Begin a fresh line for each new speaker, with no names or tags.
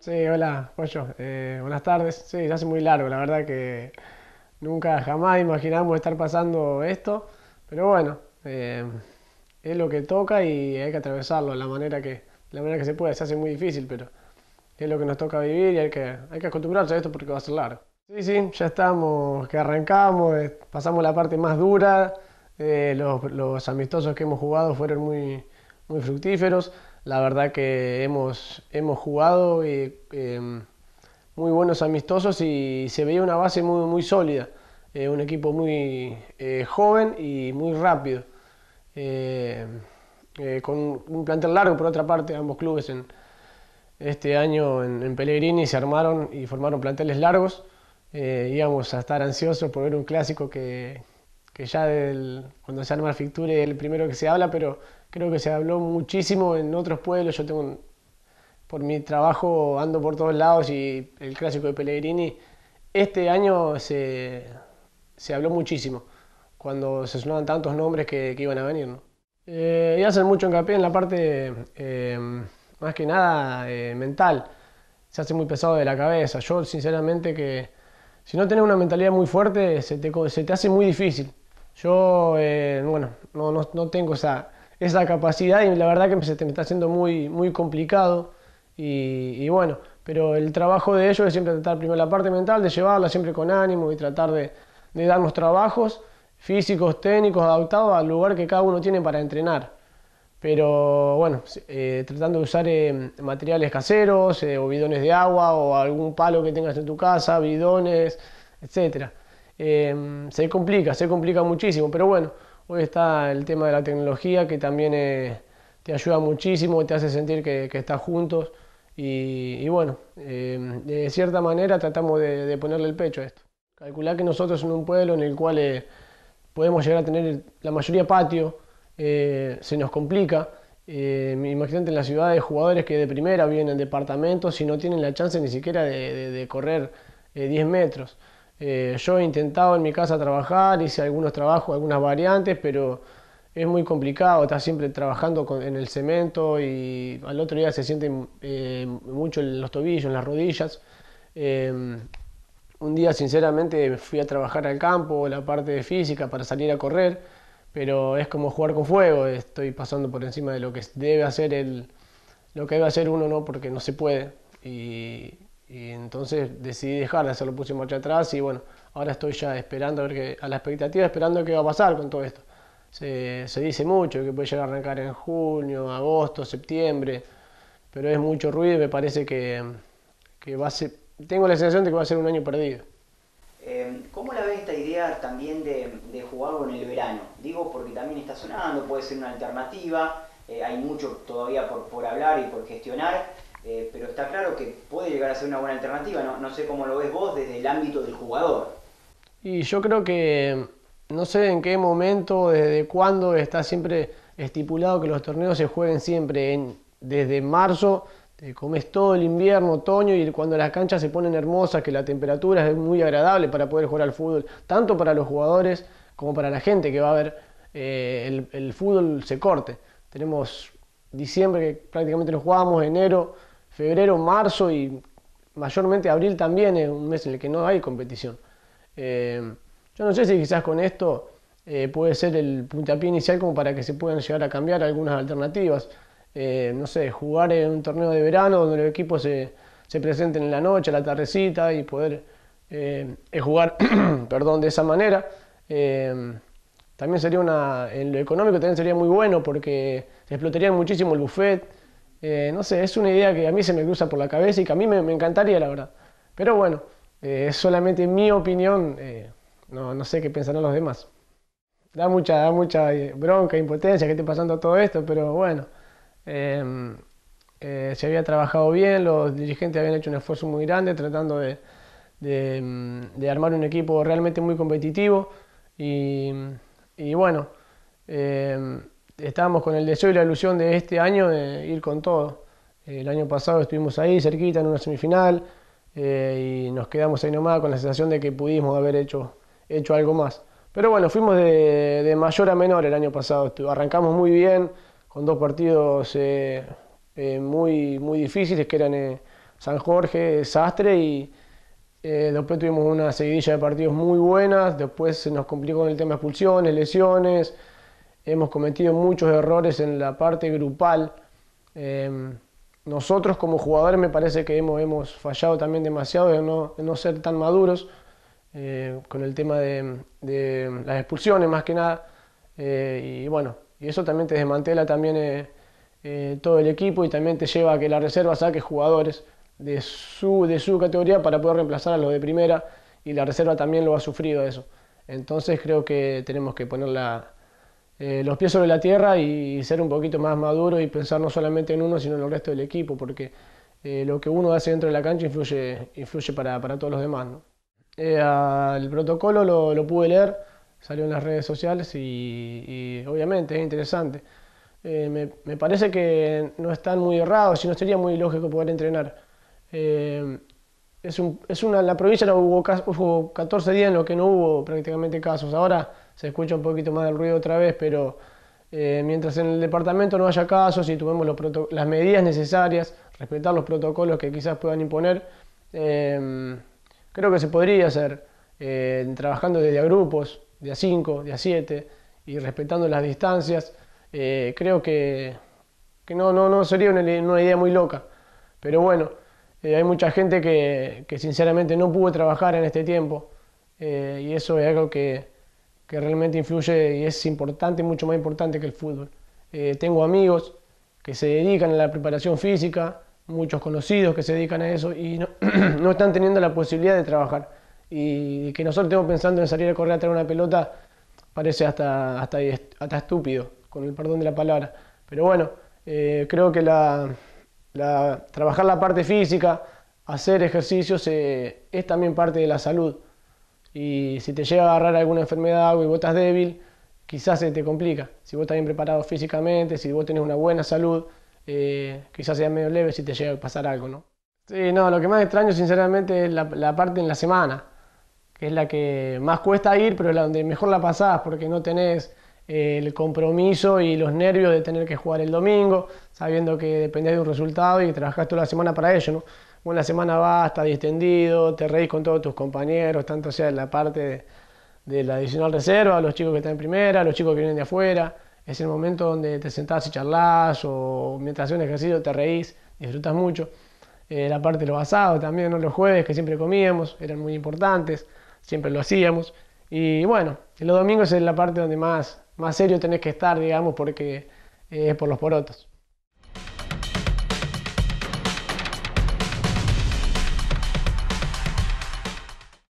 sí, hola, Pollo. Eh, buenas tardes. Sí, se hace muy largo, la verdad que nunca jamás imaginamos estar pasando esto, pero bueno, eh, es lo que toca y hay que atravesarlo de la manera que, la manera que se puede. Se hace muy difícil, pero es lo que nos toca vivir y hay que, acostumbrarse a esto porque va a ser largo. Sí, sí, ya estamos, que arrancamos, eh, pasamos la parte más dura, los, amistosos que hemos jugado fueron muy fructíferos la verdad que hemos, hemos jugado eh, em, muy buenos amistosos y se veía una base muy, muy sólida, eh, un equipo muy eh, joven y muy rápido, con un plantel largo por otra parte, ambos clubes en, este año en, Pellegrini se armaron y formaron planteles largos. íbamos a estar ansiosos por ver un clásico que, que ya cuando se arma la Ficture es el primero que se habla, pero creo que se habló muchísimo en otros pueblos. Yo tengo, por mi trabajo ando por todos lados y el clásico de Pellegrini, este año se, habló muchísimo, cuando se sonaban tantos nombres que, iban a venir. Eh, y hacen mucho hincapié en la parte, eh, más que nada, eh, mental. Se hace muy pesado de la cabeza. Yo, sinceramente, que si no tenés una mentalidad muy fuerte, se te hace muy difícil. Yo, eh, bueno, no, no, tengo esa, esa capacidad y la verdad que me, me está haciendo muy, muy complicado. Y, bueno, pero el trabajo de ellos es siempre tratar primero la parte mental, de llevarla siempre con ánimo y tratar de, darnos trabajos físicos, técnicos, adaptados al lugar que cada uno tiene para entrenar. Pero bueno, eh, tratando de usar eh, materiales caseros o bidones de agua o algún palo que tengas en tu casa, bidones, etcétera. Eh, se complica, se complica muchísimo, pero bueno, hoy está el tema de la tecnología que también eh, te ayuda muchísimo, te hace sentir que, estás juntos y, bueno, eh, de cierta manera tratamos de, ponerle el pecho a esto. Calcular que nosotros en un pueblo en el cual podemos llegar a tener la mayoría patio, se nos complica. Eh, imagínate en la ciudad de jugadores que de primera vienen departamentos y no tienen la chance ni siquiera de, correr 10 metros. Eh, yo he intentado en mi casa trabajar, hice algunos trabajos, algunas variantes, pero es muy complicado, está siempre trabajando en el cemento y al otro día se sienten eh, mucho en los tobillos, en las rodillas. Em, un día sinceramente fui a trabajar al campo, la parte de física, para salir a correr, pero es como jugar con fuego, estoy pasando por encima de lo que debe hacer el, lo que debe hacer uno, ¿no? porque no se puede. Y entonces decidí dejarla, se lo puse mucho marcha atrás y bueno, ahora estoy ya esperando a ver que, a la expectativa, esperando qué va a pasar con todo esto. Se, dice mucho que puede llegar a arrancar en junio, agosto, septiembre, pero es mucho ruido y me parece que, que va a ser, tengo la sensación de que va a ser un año perdido. Em, ¿Cómo la ves esta idea también de, jugar con el verano? Digo porque también está sonando, puede ser una alternativa, eh, hay mucho todavía por, por hablar y por gestionar, eh, pero está claro que puede llegar a ser una buena alternativa, no, sé cómo lo ves vos desde el ámbito del jugador. Y yo creo que no sé en qué momento, desde cuándo está siempre estipulado que los torneos se jueguen siempre en, desde marzo, te comes todo el invierno, otoño y cuando las canchas se ponen hermosas, que la temperatura es muy agradable para poder jugar al fútbol, tanto para los jugadores como para la gente que va a ver eh, el, fútbol se corte. Tenemos diciembre que prácticamente lo jugamos, enero febrero, marzo y mayormente abril también es un mes en el que no hay competición. Eh, yo no sé si quizás con esto eh, puede ser el puntapié inicial como para que se puedan llegar a cambiar algunas alternativas. Eh, no sé, jugar en un torneo de verano donde los equipos se, presenten en la noche, a la tardecita y poder jugar perdón, de esa manera. también sería una, en lo económico también sería muy bueno porque se explotaría muchísimo el buffet eh, no sé, es una idea que a mí se me cruza por la cabeza y que a mí me, encantaría, la verdad. Pero bueno, eh, es solamente mi opinión, eh, no, sé qué pensarán los demás. Da mucha, da mucha bronca, impotencia que esté pasando todo esto, pero bueno, em, se había trabajado bien, los dirigentes habían hecho un esfuerzo muy grande tratando de, em, armar un equipo realmente muy competitivo y, y bueno, em, estábamos con el deseo y la ilusión de este año de ir con todo. Eh, el año pasado estuvimos ahí cerquita en una semifinal eh, y nos quedamos ahí nomás con la sensación de que pudimos haber hecho, algo más. Pero bueno, fuimos de, mayor a menor el año pasado. Arrancamos muy bien con dos partidos eh, muy, muy difíciles que eran San Jorge, Sastre y después tuvimos una seguidilla de partidos muy buenas. Después se nos complicó con el tema de expulsiones, lesiones hemos cometido muchos errores en la parte grupal. Eh, nosotros como jugadores me parece que hemos, fallado también demasiado en no, ser tan maduros eh, con el tema de, las expulsiones más que nada. Eh, y bueno, y eso también te desmantela también todo el equipo y también te lleva a que la reserva saque jugadores de su, de su categoría para poder reemplazar a los de primera y la reserva también lo ha sufrido eso. Entonces creo que tenemos que ponerla... la, eh, los pies sobre la tierra y ser un poquito más maduro y pensar no solamente en uno, sino en el resto del equipo, porque eh, lo que uno hace dentro de la cancha influye, influye para, todos los demás. el eh, protocolo lo, pude leer, salió en las redes sociales y, obviamente es interesante. Me, me, parece que no están muy errados, no sería muy lógico poder entrenar es, una, la provincia no hubo, hubo 14 días en los que no hubo prácticamente casos. Ahora se escucha un poquito más el ruido otra vez, pero eh, mientras en el departamento no haya casos y tuvimos las medidas necesarias, respetar los protocolos que quizás puedan imponer, em, creo que se podría hacer eh, trabajando desde a grupos, de a 5, de a 7 y respetando las distancias. Eh, creo que, que no, no, no sería una, una idea muy loca, pero bueno. Eh, hay mucha gente que, sinceramente no pudo trabajar en este tiempo eh, y eso es algo que, realmente influye y es importante, mucho más importante que el fútbol. Eh, tengo amigos que se dedican a la preparación física, muchos conocidos que se dedican a eso y no, están teniendo la posibilidad de trabajar. Y, que nosotros estemos pensando en salir a correr a traer una pelota parece hasta, hasta, hasta estúpido, con el perdón de la palabra. Pero bueno, creo que la, trabajar la parte física, hacer ejercicios eh, es también parte de la salud. Y si te llega a agarrar alguna enfermedad o y vos estás débil, quizás se te complica. Si vos estás bien preparado físicamente, si vos tenés una buena salud, eh, quizás sea medio leve si te llega a pasar algo, ¿no? Sí, no, lo que más extraño sinceramente es la, la, parte en la semana, que es la que más cuesta ir, pero es la donde mejor la pasás porque no tenés el compromiso y los nervios de tener que jugar el domingo, sabiendo que dependés de un resultado y trabajás toda la semana para ello, ¿no? la semana va, está distendido, te reís con todos tus compañeros, tanto sea en la parte de, la adicional reserva, los chicos que están en primera, los chicos que vienen de afuera, es el momento donde te sentás y charlas o mientras haces un ejercicio te reís, disfrutas mucho. Eh, la parte de los asados también, los jueves que siempre comíamos, eran muy importantes, siempre lo hacíamos. Y bueno, los domingos es la parte donde más más serio tenés que estar, digamos, porque eh, es por los porotos.